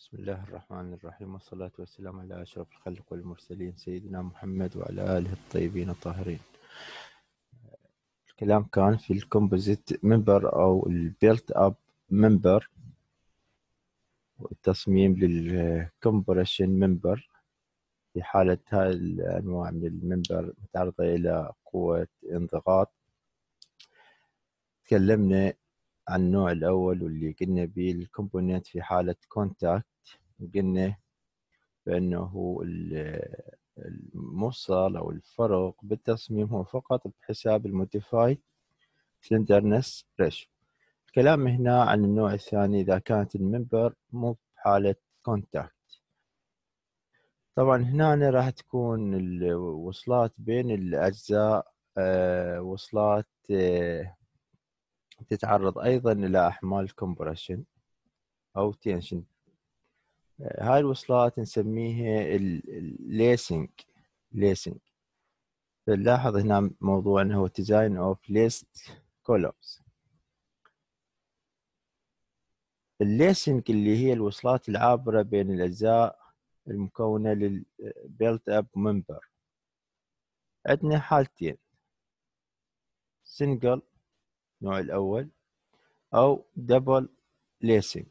بسم الله الرحمن الرحيم والصلاة والسلام على أشرف الخلق والمرسلين سيدنا محمد وعلى آله الطيبين الطاهرين الكلام كان في الكومبوزيت ممبر أو البيلت أب ممبر والتصميم للكمبريشن ممبر في حالة هاي الأنواع من المنبر متعرضة إلى قوة انضغاط تكلمنا عن النوع الأول واللي قلنا به الكومبوننت في حالة كونتاكت قلنا بأنه الموصل أو الفرق بالتصميم هو فقط بحساب الموديفاي سلندرنس ريشيو الكلام هنا عن النوع الثاني إذا كانت المنبر مو بحالة كونتاكت طبعا هنا راح تكون الوصلات بين الأجزاء آه، وصلات آه، تتعرض أيضا إلى أحمال كومبريشن أو تنشن هاي الوصلات نسميها الليسنج ليسنج فنلاحظ هنا موضوع انه هو ديزاين اوف ليست كولومز الليسنج اللي هي الوصلات العابرة بين الأجزاء المكونة للبيلت أب ممبر عندنا حالتين سنجل النوع الأول أو دبل ليسنج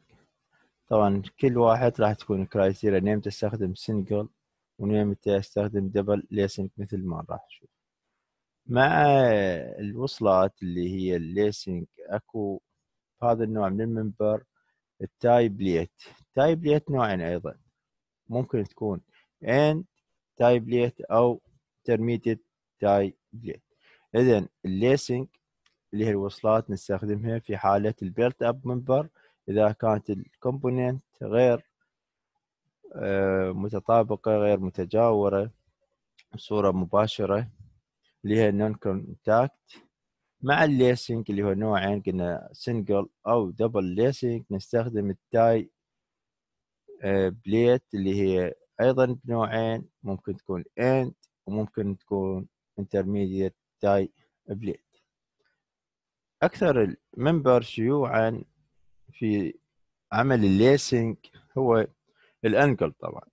طبعا كل واحد راح تكون كرايتيريا نيم تستخدم استخدم سنجل ونيم استخدم دبل ليسنج مثل ما راح نشوف مع الوصلات اللي هي الليسنج اكو هذا النوع من المنبر التايبليت ليت نوعين ايضا ممكن تكون اند ليت او ترميتد ليت اذا الليسنج اللي هي الوصلات نستخدمها في حالة البيلت اب منبر إذا كانت الكومبوننت غير آه، متطابقة غير متجاورة بصورة مباشرة اللي هي نون كونتاكت مع الليسنج اللي هو نوعين يعني قلنا سنجل أو دبل ليسنج نستخدم التاي آه، بليت اللي هي أيضا بنوعين ممكن تكون اند وممكن تكون intermediate تاي بليت أكثر المنبر شيوعا في عمل الليسنج هو الانجل طبعا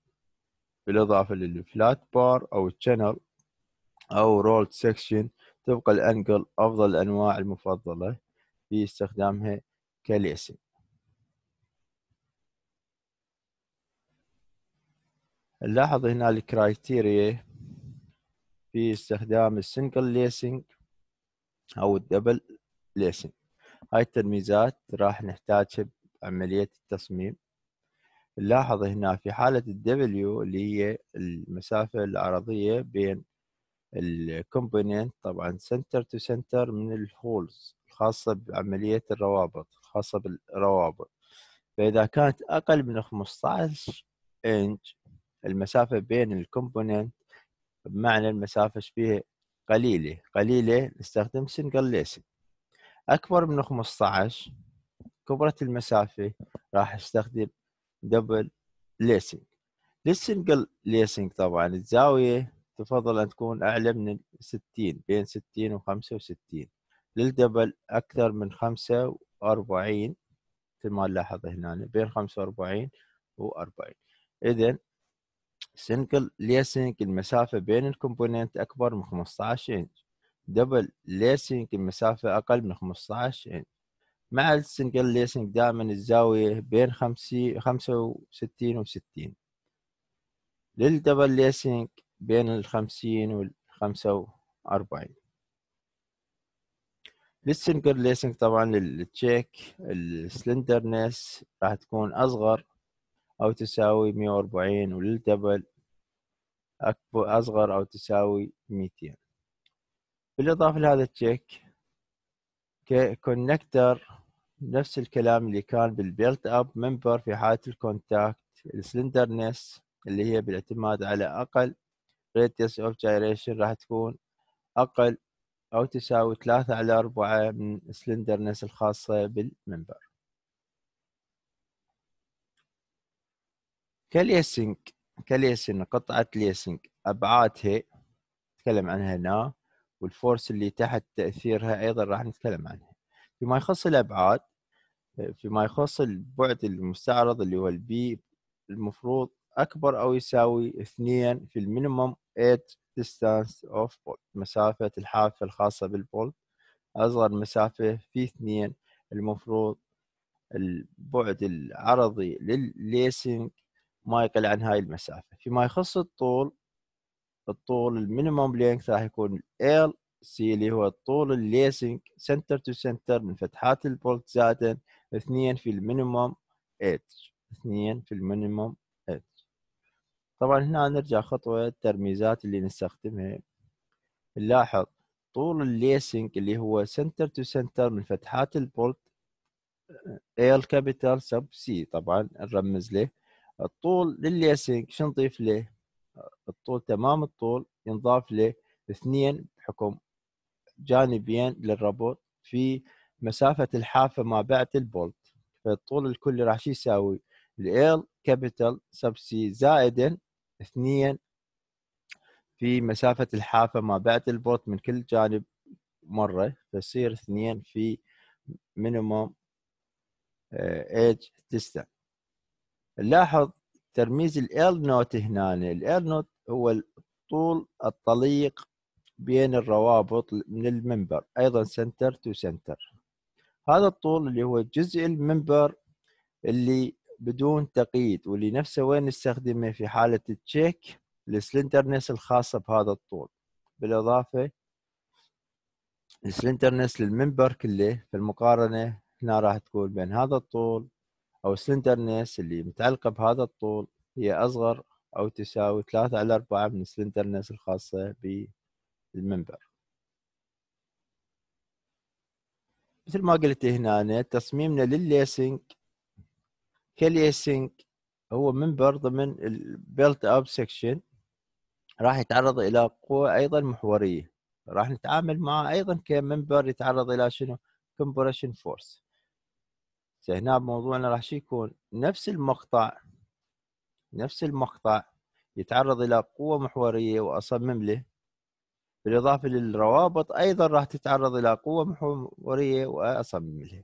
بالاضافه للفلات بار او الشانل او رول سكشن تبقى الانجل افضل الانواع المفضله في استخدامها كليسنج نلاحظ هنا الكرايتيريا في استخدام السنجل ليسنج او الدبل ليسنج هاي الترميزات راح نحتاجها بعملية التصميم نلاحظ هنا في حالة ال W اللي هي المسافة العرضية بين الكومبوننت طبعا سنتر تو سنتر من الهولز الخاصة بعملية الروابط الخاصة بالروابط فإذا كانت أقل من 15 إنج المسافة بين الكومبوننت بمعنى المسافة شبيه قليلة قليلة نستخدم سنجل ليسنج اكبر من 15 كبرت المسافه راح استخدم دبل ليسنج للسنجل ليسنج طبعا الزاويه تفضل ان تكون اعلى من 60 بين 60 و 65 للدبل اكثر من 45 مثل ما نلاحظ هنا بين 45 و 40 اذا سنجل ليسنج المسافه بين الكومبوننت اكبر من 15 انش دبل ليسنج المسافة أقل من 15 إنش مع السنجل ليسنج دائما الزاوية بين خمسة 65 و 60 للدبل ليسنج بين ال 50 وأربعين 45 للسنجل ليسنج طبعا للتشيك السلندرنس راح تكون أصغر أو تساوي 140 وللدبل أكبر أصغر أو تساوي 200 بالاضافه لهذا التشيك كونكتر نفس الكلام اللي كان بالبيلت اب ممبر في حاله الكونتاكت السلندرنس اللي هي بالاعتماد على اقل ريتس اوف جايريشن راح تكون اقل او تساوي 3 على 4 من السلندرنس الخاصه بالممبر كليسنج كليسن قطعه ليسنج ابعادها نتكلم عنها هنا والفورس اللي تحت تاثيرها ايضا راح نتكلم عنها فيما يخص الابعاد فيما يخص البعد المستعرض اللي هو البي المفروض اكبر او يساوي 2 في المينيموم ات ديستانس اوف بولت مسافه الحافه الخاصه بالبولت اصغر مسافه في 2 المفروض البعد العرضي للليسنج ما يقل عن هاي المسافه فيما يخص الطول الطول المينيموم لينث راح يكون ال سي اللي هو الطول الليسنج سنتر تو سنتر من فتحات البولت زائدا اثنين في المينيموم اتش اثنين في المينيموم اتش طبعا هنا نرجع خطوة الترميزات اللي نستخدمها نلاحظ طول الليسنج اللي هو سنتر تو سنتر من فتحات البولت ال كابيتال سب سي طبعا نرمز له الطول للليسنج شنضيف له الطول تمام الطول ينضاف اثنين بحكم جانبين للربط في مسافة الحافة ما بعد البولت فالطول الكلي راح شو يساوي ال كابيتال سب سي زائدا اثنين في مسافة الحافة ما بعد البولت من كل جانب مرة فيصير اثنين في مينيموم ايج ديستانس نلاحظ ترميز ال L نوت هنا ال L نوت هو طول الطليق بين الروابط من المنبر ايضا سنتر تو سنتر هذا الطول اللي هو جزء المنبر اللي بدون تقييد واللي نفسه وين نستخدمه في حالة التشيك السلنترنس الخاصة بهذا الطول بالإضافة السلنترنس للمنبر كله في المقارنة هنا راح تكون بين هذا الطول أو السلنترنس اللي متعلقة بهذا الطول هي أصغر أو تساوي ثلاثة على أربعة من السلندرنس الخاصة بالمنبر مثل ما قلت هنا تصميمنا للليسنج كليسنج هو منبر ضمن البيلت اب سكشن راح يتعرض الى قوة ايضا محورية راح نتعامل معه ايضا كمنبر يتعرض الى شنو كومبريشن فورس هنا موضوعنا راح شو يكون نفس المقطع نفس المقطع يتعرض إلى قوة محورية وأصمم له بالإضافة للروابط أيضا راح تتعرض إلى قوة محورية وأصمم له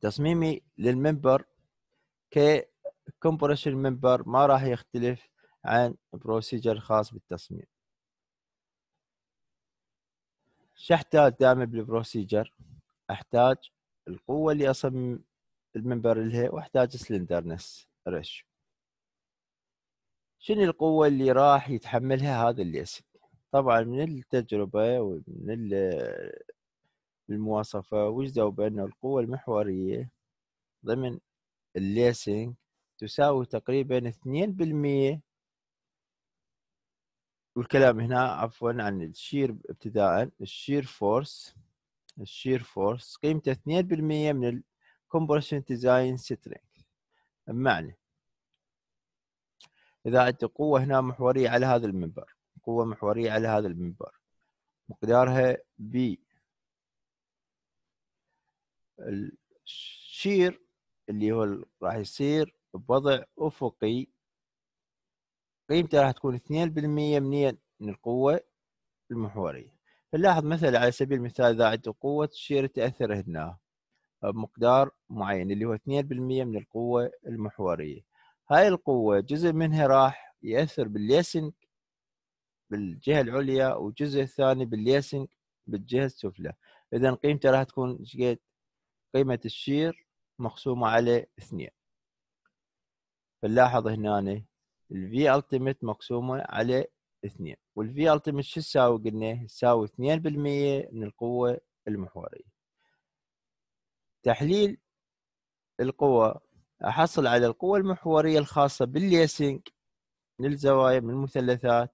تصميمي للمنبر ككمبريشن منبر ما راح يختلف عن بروسيجر خاص بالتصميم شحتاج دائما بالبروسيجر احتاج القوة اللي اصمم المنبر لها واحتاج سلندرنس رش شنو القوة اللي راح يتحملها هذا الاسم طبعا من التجربة ومن المواصفة وجدوا بأن القوة المحورية ضمن الليسنج تساوي تقريبا اثنين بالمية والكلام هنا عفوا عن الشير ابتداء الشير فورس الشير فورس قيمته 2% من الكومبرشن ديزاين سترينج بمعنى إذا أنت قوة هنا محورية على هذا المنبر قوة محورية على هذا المنبر مقدارها ب الشير اللي هو راح يصير بوضع أفقي قيمته راح تكون 2% من من القوة المحورية فنلاحظ مثلا على سبيل المثال إذا عنده قوة شير تأثر هنا بمقدار معين اللي هو 2% من القوة المحورية هاي القوة جزء منها راح يأثر بالليسنج بالجهة العليا وجزء الثاني بالليسنج بالجهة السفلى إذا قيمته راح تكون قيمة الشير مقسومة على اثنين فنلاحظ هنا V ultimate مقسومة على اثنين والفي ultimate شو تساوي قلنا تساوي 2% من القوة المحورية تحليل القوى أحصل على القوة المحورية الخاصة بالليسينج من الزوايا من المثلثات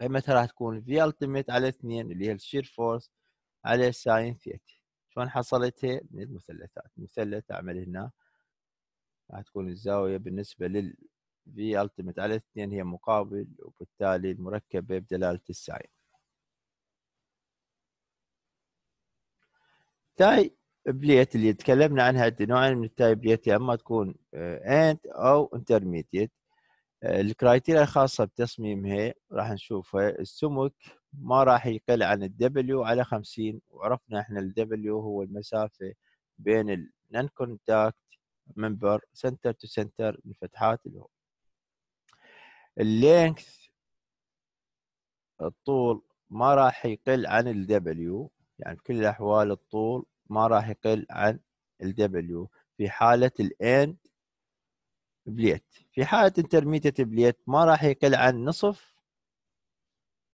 قيمتها راح تكون في التيميت على اثنين اللي هي الشير فورس على ساين ثيتا شلون حصلتها من المثلثات مثلث اعمل هنا راح تكون الزاوية بالنسبة لل في التيميت على اثنين هي مقابل وبالتالي المركبة بدلالة الساين تاي بليت اللي تكلمنا عنها نوعين من التايب بليت يا اما تكون انت آه، او انترميديت آه، الكرايتيريا الخاصه بتصميمها راح نشوفها السمك ما راح يقل عن الدبليو على 50 وعرفنا احنا الدبليو هو المسافه بين النون كونتاكت منبر سنتر تو سنتر الفتحات اللي هو اللينث الطول ما راح يقل عن الدبليو يعني بكل الاحوال الطول ما راح يقل عن ال W في حالة ال N بليت في حالة intermediate بليت ما راح يقل عن نصف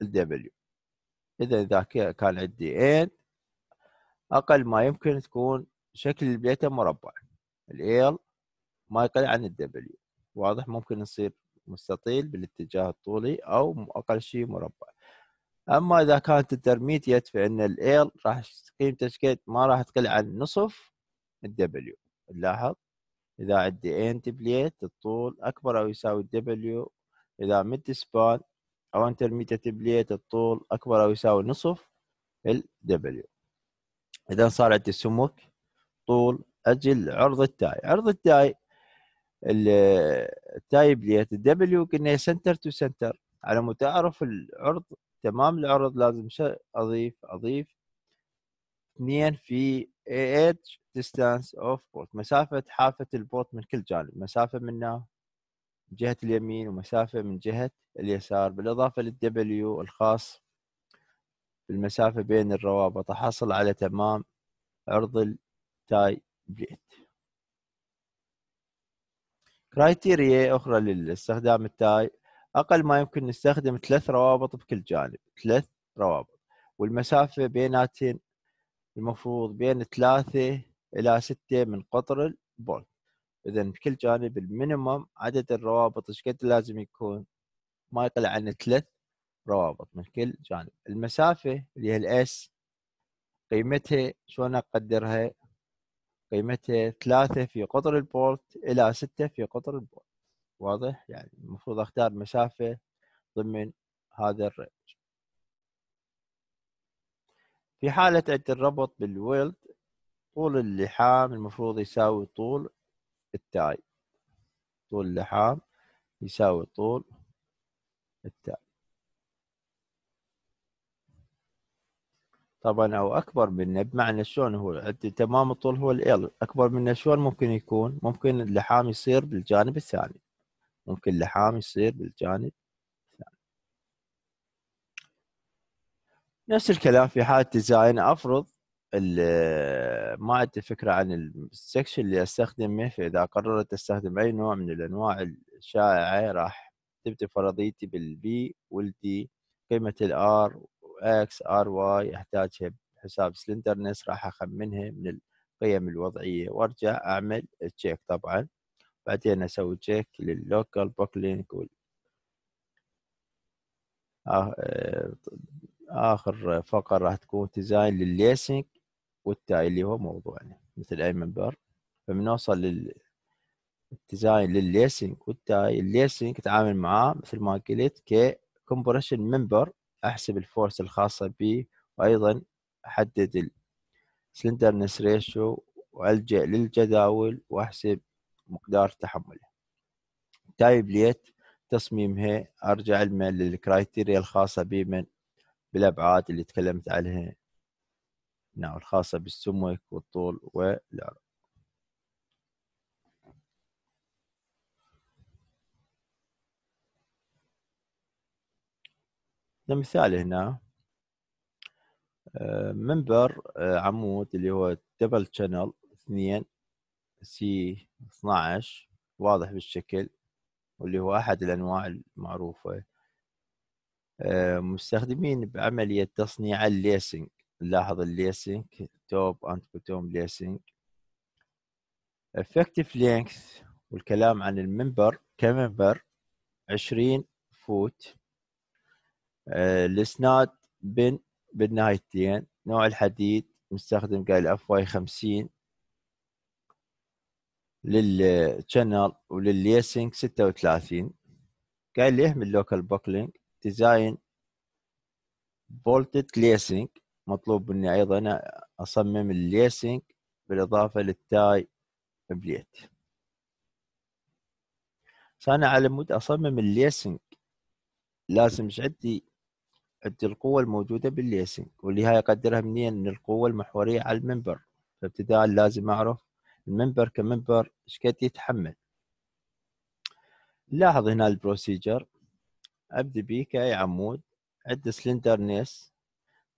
ال W إذا إذا كان عندي N أقل ما يمكن تكون شكل البليت مربع ال L ما يقل عن ال W واضح ممكن يصير مستطيل بالاتجاه الطولي أو أقل شيء مربع اما اذا كانت الترميتيت فان الال راح قيمة شقد ما راح تقل عن نصف الدبليو نلاحظ اذا عندي انت بليت الطول اكبر او يساوي الدبليو اذا ميد سبان او انترميتيت بليت الطول اكبر او يساوي نصف الدبليو اذا صار عندي سمك طول اجل عرض التاي عرض التاي التاي بليت الدبليو قلنا سنتر تو سنتر على مود اعرف العرض تمام العرض لازم اضيف اضيف اثنين في edge distance of بوت مسافة حافة البوت من كل جانب مسافة منه من جهة اليمين ومسافة من جهة اليسار بالإضافة للدبليو الخاص بالمسافة بين الروابط أحصل على تمام عرض التاي بليت كرايتيريا أخرى لاستخدام التاي أقل ما يمكن نستخدم ثلاث روابط بكل جانب ثلاث روابط والمسافة بيناتهم المفروض بين ثلاثة إلى ستة من قطر البولت إذا بكل جانب المينيمم عدد الروابط إيش قد لازم يكون ما يقل عن ثلاث روابط من كل جانب المسافة اللي هي الاس قيمتها شلون أقدرها قيمتها ثلاثة في قطر البولت إلى ستة في قطر البولت واضح يعني المفروض اختار مسافه ضمن هذا الرينج في حالة الربط بالويلد طول اللحام المفروض يساوي طول التاي طول اللحام يساوي طول التاي طبعا او اكبر منه بمعنى شلون هو تمام الطول هو ال اكبر منه شلون ممكن يكون ممكن اللحام يصير بالجانب الثاني ممكن لحام يصير بالجانب الثاني نفس الكلام في حالة ديزاين أفرض ما عندي فكرة عن السكشن اللي أستخدمه فإذا قررت أستخدم أي نوع من الأنواع الشائعة راح تبدأ فرضيتي بالبي والدي قيمة الار اكس ار واي أحتاجها بحساب سلندرنس راح أخمنها من القيم الوضعية وأرجع أعمل تشيك طبعاً بعدين اسوي تشيك لللوكال بوكلينج وال... آه، آه، اخر فقره راح تكون ديزاين للليسنج والتاي اللي هو موضوعنا مثل اي منبر فبنوصل لل الديزاين للليسنج والتاي الليسنج اتعامل معاه مثل ما قلت كومبريشن ممبر احسب الفورس الخاصه به وايضا احدد السلندرنس ريشيو والجا للجداول واحسب مقدار تحمله تايب ليت تصميمها ارجع للكرايتيريا الخاصه بي من بالابعاد اللي تكلمت عليها نعم الخاصه بالسمك والطول والعرض نعم، مثال هنا آه، منبر آه، عمود اللي هو دبل شانل اثنين سي 12 واضح بالشكل واللي هو أحد الأنواع المعروفة آه، مستخدمين بعملية تصنيع الليسنج نلاحظ الليسنج توب أند بوتوم ليسنج افكتيف length والكلام عن المنبر كمنبر 20 فوت السناد بن بالنهايتين نوع الحديد مستخدم قال اف واي 50 للشانل ولليسينج 36 قال لي من لوكال بوكلينج ديزاين بولتد ليسنج مطلوب مني ايضا اصمم الليسنج بالاضافه للتاي بليت فانا على مود اصمم الليسنج لازم ايش عندي عندي القوه الموجوده بالليسنج واللي هاي اقدرها منين من القوه المحوريه على المنبر فابتداء لازم اعرف المنبر كمنبر ايش قد يتحمل لاحظ هنا البروسيجر ابدي بيه كاي عمود عد سلندرنس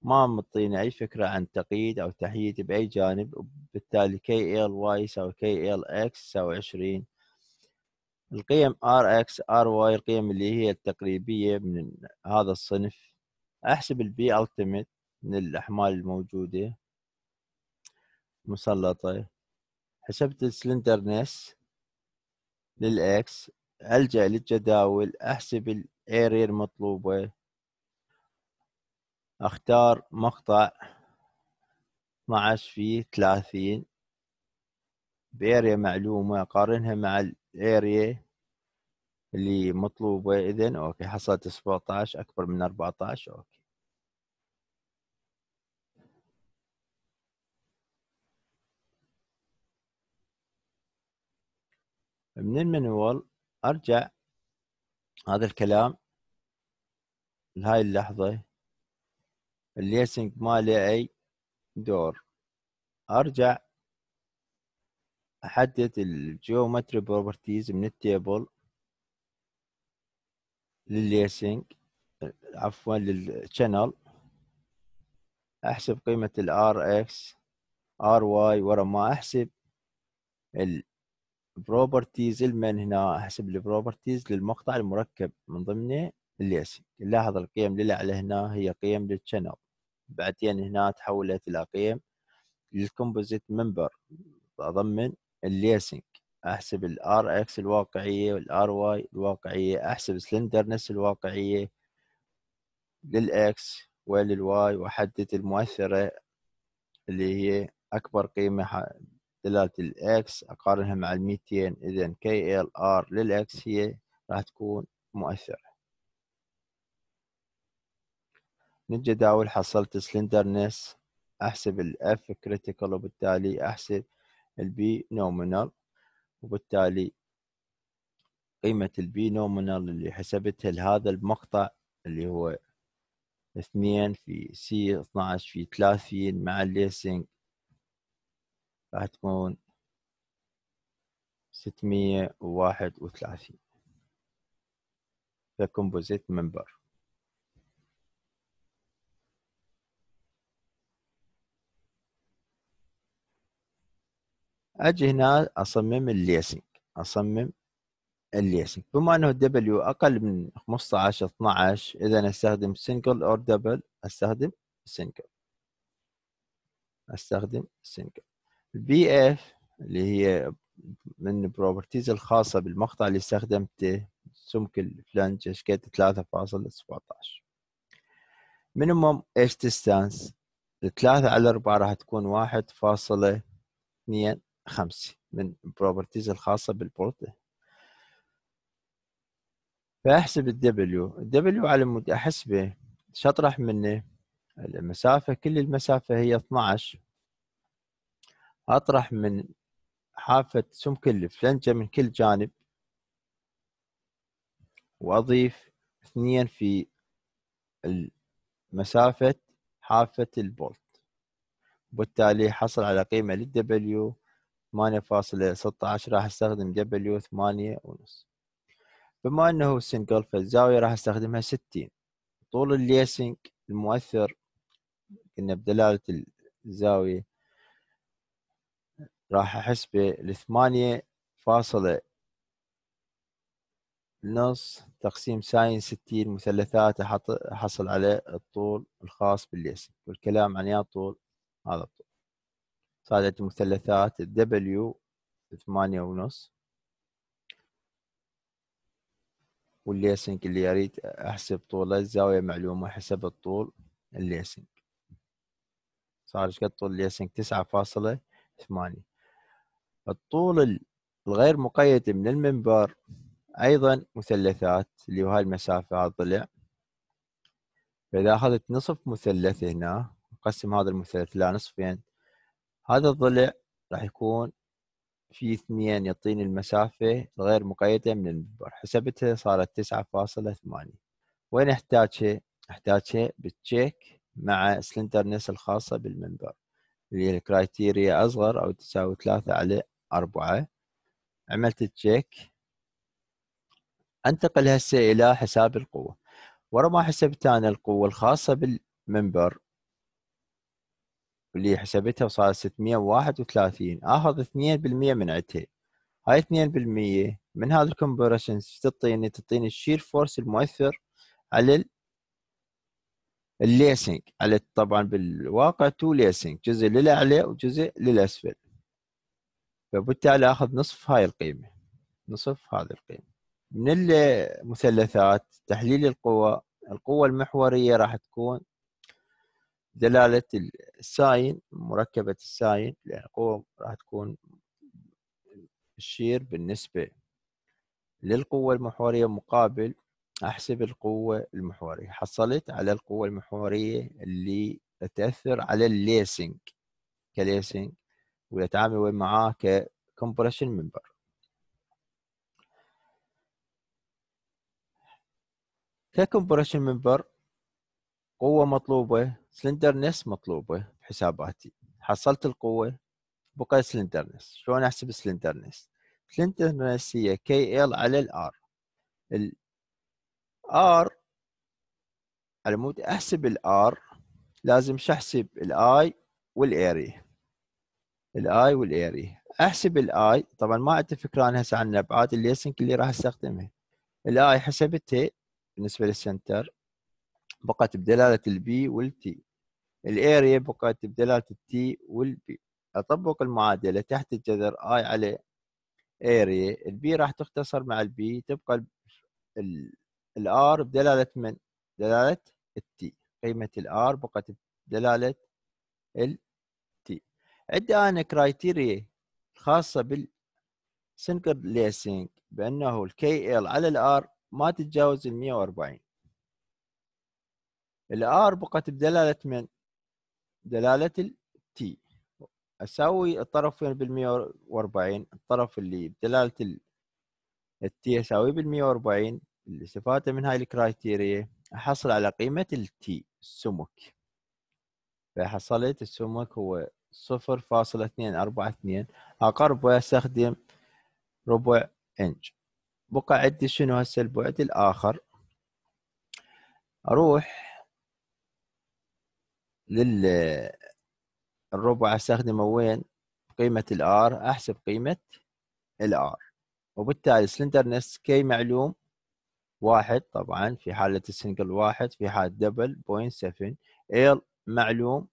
ما مطيني اي فكره عن تقييد او تحييد باي جانب وبالتالي كي ال واي يساوي كي ال اكس يساوي 20 القيم ار اكس ار واي القيم اللي هي التقريبيه من هذا الصنف احسب البي التيميت من الاحمال الموجوده مسلطه حسبت السلندرنس للإكس ألجأ للجداول أحسب الأريا المطلوبة أختار مقطع 12 في 30 بأريا معلومة أقارنها مع الأريا اللي مطلوبة إذن أوكي حصلت 17 أكبر من 14 أوكي من المنوال ارجع هذا الكلام لهاي اللحظة الليسنج ما له أي دور أرجع أحدد الجيومتري بروبرتيز من التيبل للليسنج عفوا للشانل أحسب قيمة ال RX RY ورا ما أحسب ال بروبرتيز المن هنا احسب البروبرتيز للمقطع المركب من ضمنه الليسنج نلاحظ القيم للأعلى هنا هي قيم للشانل بعدين يعني هنا تحولت إلى قيم للكومبوزيت ممبر أضمن الليسنج أحسب الار اكس الواقعية والار واي الواقعية أحسب سلندرنس الواقعية للإكس وللواي وأحدد المؤثرة اللي هي أكبر قيمة دلالة الإكس أقارنها مع الميتين إذا كي ال آر للإكس هي راح تكون مؤثرة من الجداول حصلت سلندرنس أحسب الإف كريتيكال وبالتالي أحسب البي نومينال وبالتالي قيمة البي نومينال اللي حسبتها لهذا المقطع اللي هو اثنين في سي 12 في 30 مع الليسنج راح تكون ستمية وواحد وثلاثين كومبوزيت ممبر اجي هنا اصمم الليسنج اصمم الليسنج بما انه الدبليو اقل من 15 12 اذا استخدم سنجل اور دبل استخدم سنجل استخدم سنجل بي اف اللي هي من البروبرتيز الخاصة بالمقطع اللي استخدمته سمك ثلاثة اشكال 3.17 مينيموم ايش ديستانس الثلاثة على أربعة راح تكون واحد فاصلة اثنين خمسة من البروبرتيز الخاصة بالبورت فأحسب الدبليو الدبليو على مود أحسبه شطرح منه المسافة كل المسافة هي اثنعش أطرح من حافة سمك الفلنجة من كل جانب وأضيف اثنين في مسافة حافة البولت وبالتالي حصل على قيمة للدبليو 8.16 راح استخدم دبليو 8 ونص بما انه سنجل فالزاوية راح استخدمها 60 طول الليسنج المؤثر قلنا بدلالة الزاوية راح احس بالثمانية فاصلة نص تقسيم ساين ستين مثلثات احصل على الطول الخاص بالاسم والكلام عن يا طول هذا الطول صارت مثلثات الدبليو ثمانية ونص والليسنج اللي اريد احسب طوله الزاوية معلومة حسب الطول الليسنج صار قد طول الليسنج تسعة فاصلة ثمانية الطول الغير مقيد من المنبر أيضا مثلثات اللي هو هاي المسافة على الضلع فإذا أخذت نصف مثلث هنا اقسم هذا المثلث إلى نصفين هذا الضلع راح يكون في اثنين يعطيني المسافة الغير مقيدة من المنبر حسبتها صارت تسعة فاصلة ثمانية وين احتاجها؟ احتاجها بالتشيك مع سلندرنس الخاصة بالمنبر اللي هي الكرايتيريا أصغر أو تساوي ثلاثة على أربعة عملت تشيك أنتقل هسه إلى حساب القوة ورا ما حسبت أنا القوة الخاصة بالمنبر اللي حسبتها وصارت 631 آخذ 2% من عدتها هاي 2% من هذا الكمبرشن تعطيني تعطيني الشير فورس المؤثر على الليسنج على طبعا بالواقع تو ليسنج جزء للاعلى وجزء للاسفل فبالتالي اخذ نصف هاي القيمه نصف هذه القيمه من المثلثات تحليل القوى القوة المحورية راح تكون دلالة الساين مركبة الساين لأن القوة راح تكون الشير بالنسبة للقوة المحورية مقابل أحسب القوة المحورية حصلت على القوة المحورية اللي تأثر على الليسنج كليسنج ويتعامل معاه ككمبريشن ممبر ككمبريشن ممبر قوة مطلوبة سلندرنس مطلوبة بحساباتي حصلت القوة بقى سلندرنس شلون احسب سلندرنس سلندرنس هي كي ال على الار الار على مود احسب الار لازم شحسب الاي والاريا الاي والاري إيه، احسب الاي طبعا ما عندي فكره انا هسه عن الابعاد الليسنك اللي راح استخدمها الاي حسبته بالنسبه للسنتر بقت بدلاله البي والتي الاريا بقت بدلاله التي والبي اطبق المعادله تحت الجذر اي على اريا البي راح تختصر مع البي تبقى الار بدلاله من دلاله التي قيمه الار بقت بدلاله ال عندي انا كرايتيريا خاصه بالسنكر ليسنج بانه الكي ال على الار ما تتجاوز ال 140 الار بقت بدلاله من دلاله التي اساوي الطرفين بال 140 الطرف اللي بدلاله التي اساوي بال 140 استفادته من هاي الكرايتيريا احصل على قيمه التي السمك فحصلت السمك هو صفر فاصلة اثنين أربعة اثنين أقرب وأستخدم ربع إنج بقى عندي شنو هسه البعد الآخر أروح لل الربع أستخدمه وين قيمة الآر أحسب قيمة الآر وبالتالي سلندرنس كي معلوم واحد طبعا في حالة السنجل واحد في حالة دبل بوينت سفن ال معلوم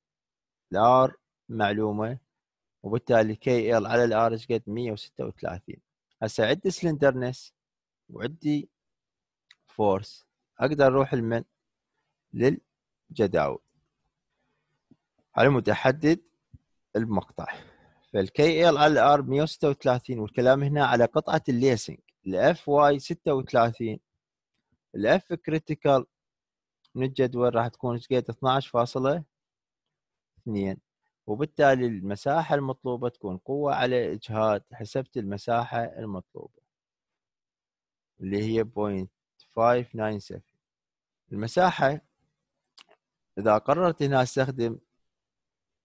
الار معلومه وبالتالي كي ال على الارج قد 136 هسه عندي سلندرنس وعندي فورس اقدر اروح لمن للجداول على متحدد المقطع فالكي ال على الار 136 والكلام هنا على قطعه الليسنج الاف واي 36 الاف كريتيكال من الجدول راح تكون ايش قد 12.2 وبالتالي المساحة المطلوبة تكون قوة على إجهاد حسبت المساحة المطلوبة اللي هي 0.597 المساحة إذا قررت هنا أستخدم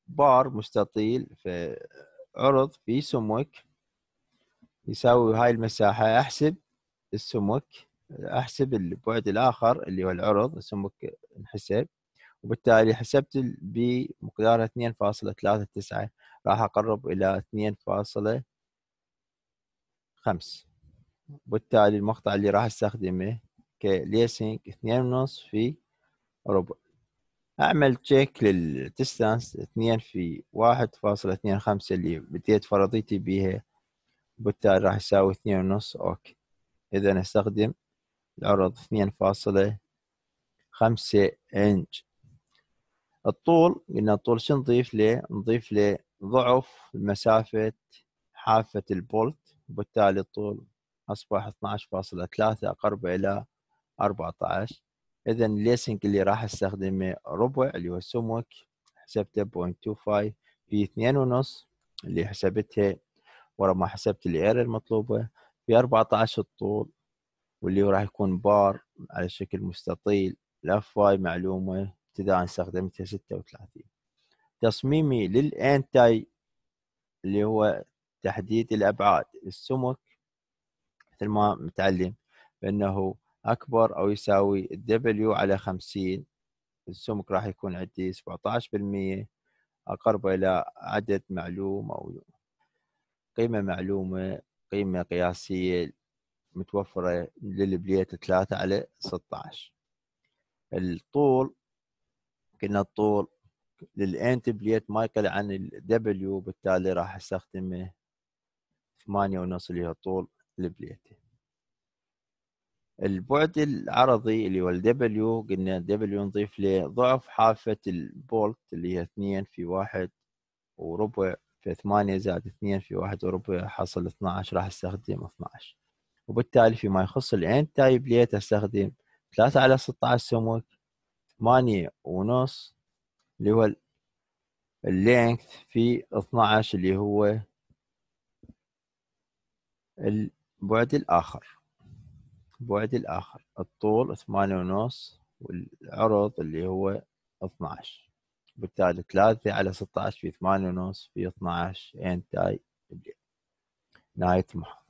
بار مستطيل في عرض في سمك يساوي هاي المساحة أحسب السمك أحسب البعد الآخر اللي هو العرض السمك انحسب وبالتالي حسبت بمقدار 2.39 راح اقرب الى 2.5 وبالتالي المقطع اللي راح استخدمه كليسنج 2.5 في ربع اعمل تشيك للديستانس 2 في 1.25 اللي بديت فرضيتي بيها وبالتالي راح يساوي 2.5 اوكي اذا استخدم العرض 2.5 انج الطول قلنا الطول شو نضيف له؟ نضيف له ضعف مسافة حافة البولت وبالتالي الطول أصبح 12.3 أقرب إلى 14 إذا الليسنج اللي راح استخدمه ربع اللي هو سمك حسبته 0.25 في 2 ونص اللي حسبتها ورا ما حسبت الاير المطلوبة في 14 الطول واللي راح يكون بار على شكل مستطيل الاف واي معلومة ابتداء استخدمتها 36 تصميمي للانتاي اللي هو تحديد الابعاد السمك مثل ما متعلم بانه اكبر او يساوي الدبليو على 50 السمك راح يكون عندي 17% اقرب الى عدد معلوم او قيمه معلومه قيمه قياسيه متوفره للبليت 3 على 16 الطول قلنا الطول للانت بليت ما يقل عن الدبليو بالتالي راح استخدمه ثمانية ونص اللي هو طول البليت البعد العرضي اللي هو الدبليو قلنا الدبليو نضيف له ضعف حافة البولت اللي هي اثنين في واحد وربع في ثمانية زائد اثنين في واحد وربع حصل اثناعش راح استخدم اثناعش وبالتالي فيما يخص الانت تايب استخدم ثلاثة على ستة عشر سمك ثمانية ونص اللي هو اللينث في 12 اللي هو البعد الآخر البعد الآخر الطول ثمانية ونص والعرض اللي هو 12 بالتالي ثلاثة على 16 في ثمانية ونص في 12 انتاي نهاية المحاضرة